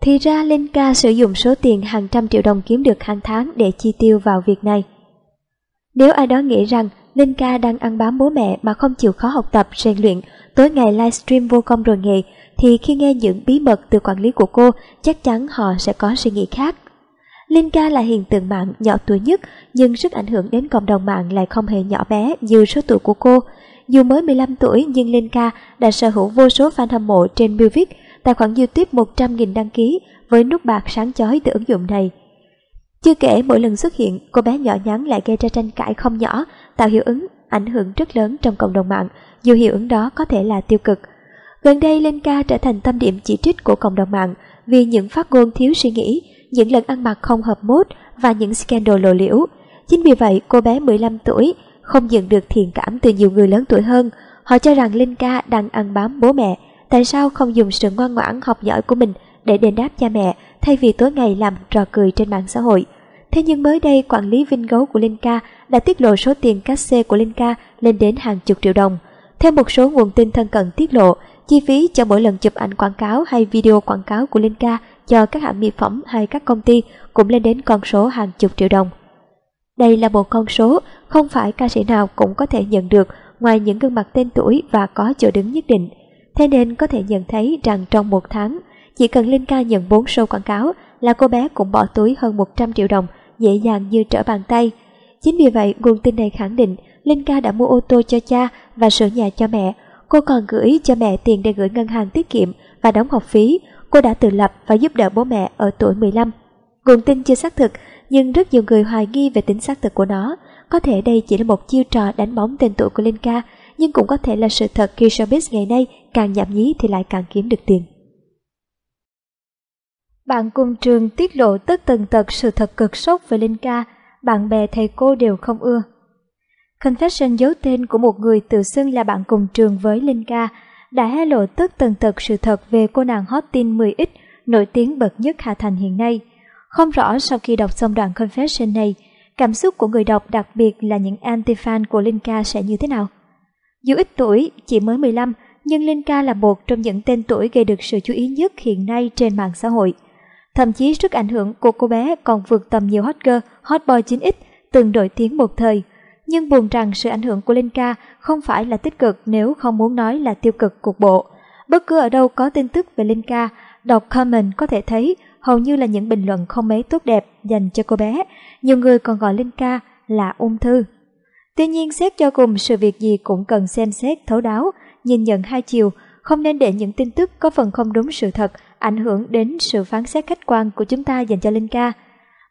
Thì ra Linh sử dụng số tiền hàng trăm triệu đồng kiếm được hàng tháng để chi tiêu vào việc này. Nếu ai đó nghĩ rằng Linh đang ăn bám bố mẹ mà không chịu khó học tập, rèn luyện, tối ngày livestream vô công rồi nghề, thì khi nghe những bí mật từ quản lý của cô, chắc chắn họ sẽ có suy nghĩ khác. Linh là hiện tượng mạng nhỏ tuổi nhất, nhưng sức ảnh hưởng đến cộng đồng mạng lại không hề nhỏ bé như số tuổi của cô. Dù mới 15 tuổi nhưng Linh đã sở hữu vô số fan hâm mộ trên Music, tài khoản YouTube 100.000 đăng ký với nút bạc sáng chói từ ứng dụng này. Chưa kể mỗi lần xuất hiện, cô bé nhỏ nhắn lại gây ra tranh cãi không nhỏ, tạo hiệu ứng ảnh hưởng rất lớn trong cộng đồng mạng, dù hiệu ứng đó có thể là tiêu cực. Gần đây Linh trở thành tâm điểm chỉ trích của cộng đồng mạng vì những phát ngôn thiếu suy nghĩ, những lần ăn mặc không hợp mốt và những scandal lộ liễu. Chính vì vậy, cô bé 15 tuổi không nhận được thiện cảm từ nhiều người lớn tuổi hơn. Họ cho rằng Linh Ca đang ăn bám bố mẹ, Tại sao không dùng sự ngoan ngoãn học giỏi của mình để đền đáp cha mẹ thay vì tối ngày làm trò cười trên mạng xã hội? Thế nhưng mới đây quản lý Vinh Gấu của Linh Ca đã tiết lộ số tiền cát xê của Linh Ca lên đến hàng chục triệu đồng. Theo một số nguồn tin thân cận tiết lộ, chi phí cho mỗi lần chụp ảnh quảng cáo hay video quảng cáo của Linh Ca cho các hãng mỹ phẩm hay các công ty cũng lên đến con số hàng chục triệu đồng. Đây là một con số không phải ca sĩ nào cũng có thể nhận được ngoài những gương mặt tên tuổi và có chỗ đứng nhất định. Thế nên có thể nhận thấy rằng trong một tháng, chỉ cần Linh Ca nhận 4 show quảng cáo là cô bé cũng bỏ túi hơn 100 triệu đồng, dễ dàng như trở bàn tay. Chính vì vậy, nguồn tin này khẳng định Linh Ca đã mua ô tô cho cha và sửa nhà cho mẹ. Cô còn gửi cho mẹ tiền để gửi ngân hàng tiết kiệm và đóng học phí. Cô đã tự lập và giúp đỡ bố mẹ ở tuổi 15. Nguồn tin chưa xác thực, nhưng rất nhiều người hoài nghi về tính xác thực của nó. Có thể đây chỉ là một chiêu trò đánh bóng tên tuổi của Linh Ca, nhưng cũng có thể là sự thật khi showbiz ngày nay càng nhảm nhí thì lại càng kiếm được tiền. Bạn cùng trường tiết lộ tất tần tật sự thật cực sốc về Linh Ca, bạn bè thầy cô đều không ưa. Confession giấu tên của một người tự xưng là bạn cùng trường với Linh Ca đã hé lộ tất tần tật sự thật về cô nàng hot tin 10X nổi tiếng bậc nhất Hà Thành hiện nay. Không rõ sau khi đọc xong đoạn confession này, cảm xúc của người đọc đặc biệt là những anti-fan của Linh Ca sẽ như thế nào. Dù ít tuổi, chỉ mới 15, nhưng Linh Ca là một trong những tên tuổi gây được sự chú ý nhất hiện nay trên mạng xã hội. Thậm chí sức ảnh hưởng của cô bé còn vượt tầm nhiều hot girl, hot boy 9X từng nổi tiếng một thời. Nhưng buồn rằng sự ảnh hưởng của Linh Ca không phải là tích cực nếu không muốn nói là tiêu cực cục bộ. Bất cứ ở đâu có tin tức về Linh Ca, đọc comment có thể thấy hầu như là những bình luận không mấy tốt đẹp dành cho cô bé. Nhiều người còn gọi Linh Ca là ung thư. Tuy nhiên xét cho cùng sự việc gì cũng cần xem xét thấu đáo, nhìn nhận hai chiều, không nên để những tin tức có phần không đúng sự thật ảnh hưởng đến sự phán xét khách quan của chúng ta dành cho Linh Ca.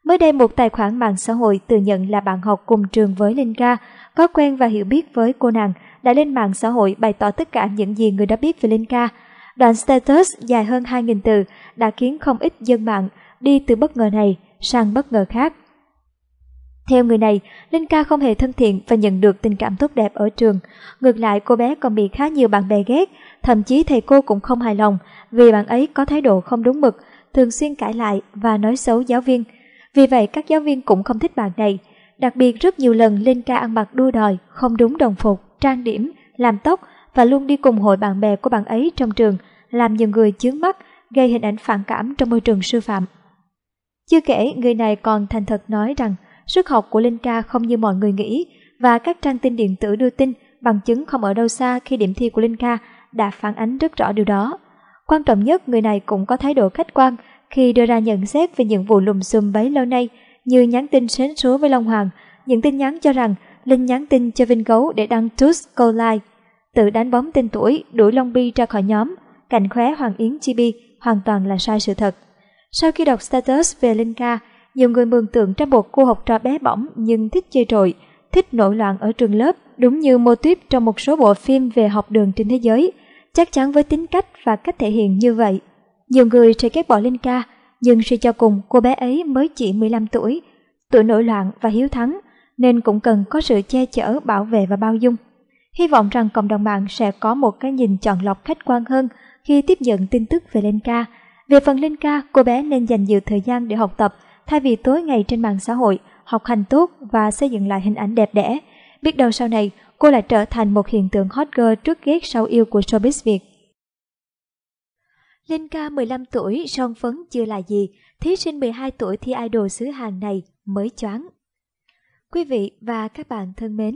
Mới đây một tài khoản mạng xã hội tự nhận là bạn học cùng trường với Linh Ca, có quen và hiểu biết với cô nàng, đã lên mạng xã hội bày tỏ tất cả những gì người đã biết về Linh Ca. Đoạn status dài hơn 2.000 từ đã khiến không ít dân mạng đi từ bất ngờ này sang bất ngờ khác. Theo người này, Linh Ca không hề thân thiện và nhận được tình cảm tốt đẹp ở trường. Ngược lại, cô bé còn bị khá nhiều bạn bè ghét, thậm chí thầy cô cũng không hài lòng vì bạn ấy có thái độ không đúng mực, thường xuyên cãi lại và nói xấu giáo viên. Vì vậy, các giáo viên cũng không thích bạn này. Đặc biệt rất nhiều lần Linh Ca ăn mặc đua đòi, không đúng đồng phục, trang điểm, làm tóc và luôn đi cùng hội bạn bè của bạn ấy trong trường, làm nhiều người chướng mắt, gây hình ảnh phản cảm trong môi trường sư phạm. Chưa kể, người này còn thành thật nói rằng Sức học của Linh Ca không như mọi người nghĩ và các trang tin điện tử đưa tin bằng chứng không ở đâu xa khi điểm thi của Linh Ca đã phản ánh rất rõ điều đó. Quan trọng nhất, người này cũng có thái độ khách quan khi đưa ra nhận xét về những vụ lùm xùm bấy lâu nay như nhắn tin sến số với Long Hoàng, những tin nhắn cho rằng Linh nhắn tin cho Vinh Gấu để đăng Toots câu like, tự đánh bóng tên tuổi, đuổi Long Bi ra khỏi nhóm, cảnh khóe Hoàng Yến Chibi hoàn toàn là sai sự thật. Sau khi đọc status về Linh Ca, nhiều người mường tượng ra một cô học trò bé bỏng nhưng thích chơi trội, thích nổi loạn ở trường lớp, đúng như mô típ trong một số bộ phim về học đường trên thế giới, chắc chắn với tính cách và cách thể hiện như vậy. Nhiều người sẽ ghét bỏ Linh Ca, nhưng suy cho cùng cô bé ấy mới chỉ 15 tuổi, tuổi nổi loạn và hiếu thắng, nên cũng cần có sự che chở, bảo vệ và bao dung. Hy vọng rằng cộng đồng mạng sẽ có một cái nhìn chọn lọc khách quan hơn khi tiếp nhận tin tức về Linh Ca. Về phần Linh Ca, cô bé nên dành nhiều thời gian để học tập, Thay vì tối ngày trên mạng xã hội, học hành tốt và xây dựng lại hình ảnh đẹp đẽ, biết đâu sau này cô lại trở thành một hiện tượng hot girl trước ghét sau yêu của showbiz Việt. Linh ca 15 tuổi, son phấn chưa là gì, thí sinh 12 tuổi thi idol xứ Hàn này mới choáng. Quý vị và các bạn thân mến,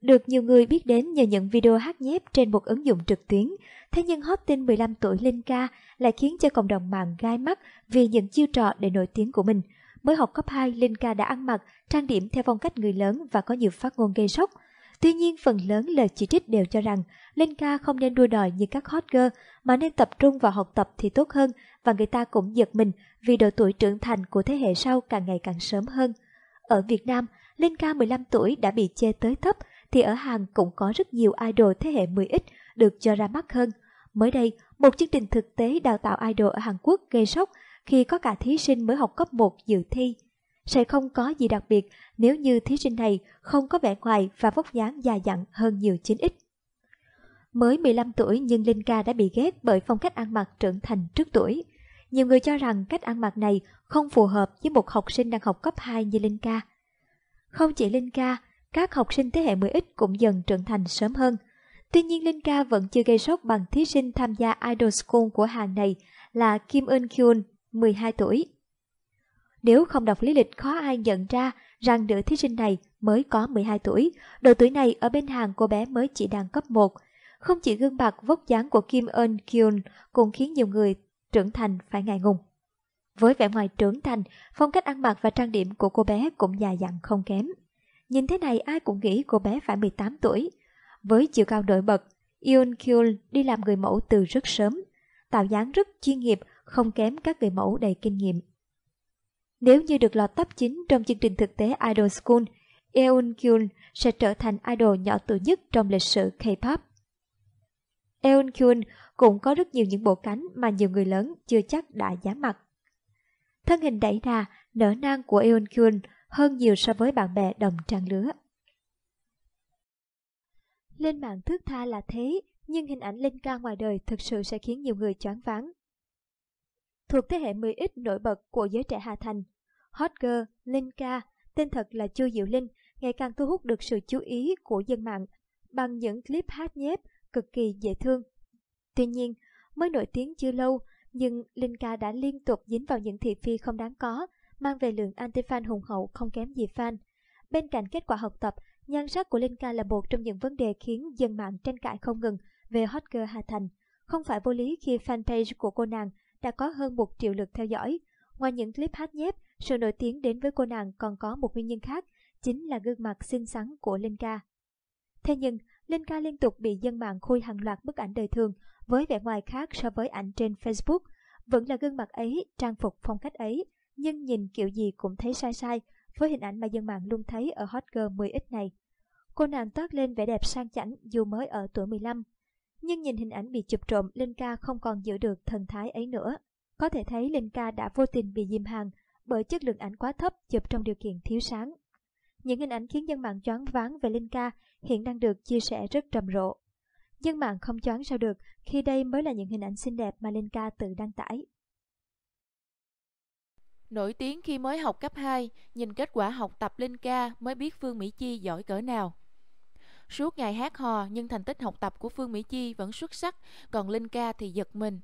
được nhiều người biết đến nhờ những video hát nhép trên một ứng dụng trực tuyến, thế nhưng hot tin 15 tuổi Linh ca lại khiến cho cộng đồng mạng gai mắt vì những chiêu trò để nổi tiếng của mình – Mới học cấp 2, Linh Ca đã ăn mặc, trang điểm theo phong cách người lớn và có nhiều phát ngôn gây sốc. Tuy nhiên, phần lớn lời chỉ trích đều cho rằng Linh Ca không nên đua đòi như các hot girl, mà nên tập trung vào học tập thì tốt hơn, và người ta cũng giật mình vì độ tuổi trưởng thành của thế hệ sau càng ngày càng sớm hơn. Ở Việt Nam, Linh Ca 15 tuổi đã bị chê tới thấp, thì ở Hàn cũng có rất nhiều idol thế hệ 10X được cho ra mắt hơn. Mới đây, một chương trình thực tế đào tạo idol ở Hàn Quốc gây sốc khi có cả thí sinh mới học cấp 1 dự thi. Sẽ không có gì đặc biệt nếu như thí sinh này không có vẻ ngoài và vóc dáng già dặn hơn nhiều chín x Mới 15 tuổi nhưng Linh Ca đã bị ghét bởi phong cách ăn mặc trưởng thành trước tuổi. Nhiều người cho rằng cách ăn mặc này không phù hợp với một học sinh đang học cấp 2 như Linh Ca. Không chỉ Linh Ca, các học sinh thế hệ 10X cũng dần trưởng thành sớm hơn. Tuy nhiên Linh Ca vẫn chưa gây sốc bằng thí sinh tham gia Idol School của hàng này là Kim Eun Kyun 12 tuổi. Nếu không đọc lý lịch khó ai nhận ra rằng nữ thí sinh này mới có 12 tuổi, độ tuổi này ở bên hàng cô bé mới chỉ đang cấp 1. Không chỉ gương mặt vóc dáng của Kim Eun Kyun cũng khiến nhiều người trưởng thành phải ngại ngùng. Với vẻ ngoài trưởng thành, phong cách ăn mặc và trang điểm của cô bé cũng già dặn không kém. Nhìn thế này ai cũng nghĩ cô bé phải 18 tuổi. Với chiều cao nổi bật, Eun Kyul đi làm người mẫu từ rất sớm, tạo dáng rất chuyên nghiệp không kém các người mẫu đầy kinh nghiệm. Nếu như được lọt top 9 trong chương trình thực tế Idol School, Eun Kyun sẽ trở thành idol nhỏ tuổi nhất trong lịch sử K-pop. Eun Kyun cũng có rất nhiều những bộ cánh mà nhiều người lớn chưa chắc đã dám mặc. Thân hình đẩy đà, nở nang của Eun Kyun hơn nhiều so với bạn bè đồng trang lứa. Lên mạng thước tha là thế, nhưng hình ảnh Linh ca ngoài đời thực sự sẽ khiến nhiều người choáng váng thuộc thế hệ 10X nổi bật của giới trẻ Hà Thành. Hot girl, Linh Ca, tên thật là Chu Diệu Linh, ngày càng thu hút được sự chú ý của dân mạng bằng những clip hát nhép cực kỳ dễ thương. Tuy nhiên, mới nổi tiếng chưa lâu, nhưng Linh Ca đã liên tục dính vào những thị phi không đáng có, mang về lượng anti-fan hùng hậu không kém gì fan. Bên cạnh kết quả học tập, nhan sắc của Linh Ca là một trong những vấn đề khiến dân mạng tranh cãi không ngừng về hot girl Hà Thành. Không phải vô lý khi fanpage của cô nàng đã có hơn 1 triệu lượt theo dõi. Ngoài những clip hát nhép, sự nổi tiếng đến với cô nàng còn có một nguyên nhân khác, chính là gương mặt xinh xắn của Linh Ca. Thế nhưng, Linh Ca liên tục bị dân mạng khui hàng loạt bức ảnh đời thường với vẻ ngoài khác so với ảnh trên Facebook. Vẫn là gương mặt ấy, trang phục phong cách ấy, nhưng nhìn kiểu gì cũng thấy sai sai với hình ảnh mà dân mạng luôn thấy ở hot girl 10x này. Cô nàng toát lên vẻ đẹp sang chảnh dù mới ở tuổi 15, nhưng nhìn hình ảnh bị chụp trộm, Linh Ca không còn giữ được thần thái ấy nữa. Có thể thấy Linh Ca đã vô tình bị diêm hàng bởi chất lượng ảnh quá thấp chụp trong điều kiện thiếu sáng. Những hình ảnh khiến dân mạng choáng váng về Linh Ca hiện đang được chia sẻ rất rầm rộ. Dân mạng không choáng sao được khi đây mới là những hình ảnh xinh đẹp mà Linh Ca tự đăng tải. Nổi tiếng khi mới học cấp 2, nhìn kết quả học tập Linh Ca mới biết Phương Mỹ Chi giỏi cỡ nào. Suốt ngày hát hò nhưng thành tích học tập của Phương Mỹ Chi vẫn xuất sắc, còn Linh Ca thì giật mình.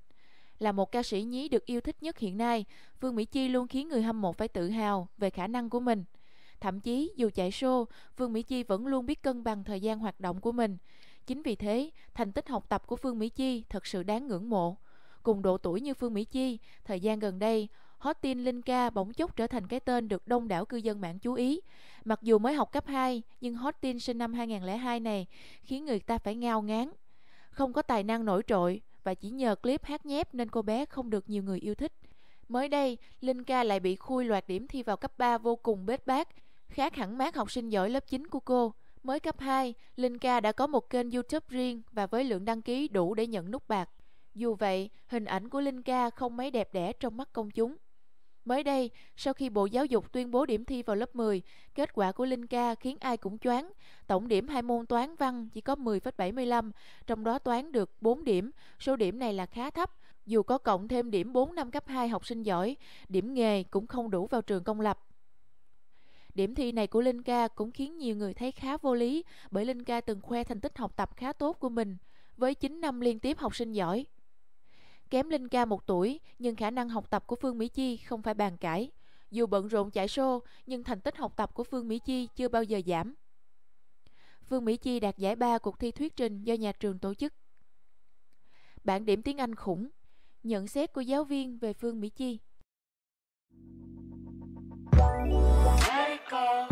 Là một ca sĩ nhí được yêu thích nhất hiện nay, Phương Mỹ Chi luôn khiến người hâm mộ phải tự hào về khả năng của mình. Thậm chí dù chạy show, Phương Mỹ Chi vẫn luôn biết cân bằng thời gian hoạt động của mình. Chính vì thế, thành tích học tập của Phương Mỹ Chi thật sự đáng ngưỡng mộ. Cùng độ tuổi như Phương Mỹ Chi, thời gian gần đây, hot tin Linh Ca bỗng chốc trở thành cái tên được đông đảo cư dân mạng chú ý. Mặc dù mới học cấp 2, nhưng hot tin sinh năm 2002 này khiến người ta phải ngao ngán. Không có tài năng nổi trội và chỉ nhờ clip hát nhép nên cô bé không được nhiều người yêu thích. Mới đây, Linh Ca lại bị khui loạt điểm thi vào cấp 3 vô cùng bết bát, khác hẳn mát học sinh giỏi lớp 9 của cô. Mới cấp 2, Linh Ca đã có một kênh YouTube riêng và với lượng đăng ký đủ để nhận nút bạc. Dù vậy, hình ảnh của Linh Ca không mấy đẹp đẽ trong mắt công chúng. Mới đây, sau khi Bộ Giáo dục tuyên bố điểm thi vào lớp 10, kết quả của Linh Ca khiến ai cũng choáng. Tổng điểm hai môn toán văn chỉ có 10,75, trong đó toán được 4 điểm, số điểm này là khá thấp. Dù có cộng thêm điểm 4 năm cấp 2 học sinh giỏi, điểm nghề cũng không đủ vào trường công lập. Điểm thi này của Linh Ca cũng khiến nhiều người thấy khá vô lý bởi Linh Ca từng khoe thành tích học tập khá tốt của mình với 9 năm liên tiếp học sinh giỏi. Kém Linh Ca một tuổi, nhưng khả năng học tập của Phương Mỹ Chi không phải bàn cãi. Dù bận rộn chạy show, nhưng thành tích học tập của Phương Mỹ Chi chưa bao giờ giảm. Phương Mỹ Chi đạt giải ba cuộc thi thuyết trình do nhà trường tổ chức. Bản điểm tiếng Anh khủng. Nhận xét của giáo viên về Phương Mỹ Chi. Let it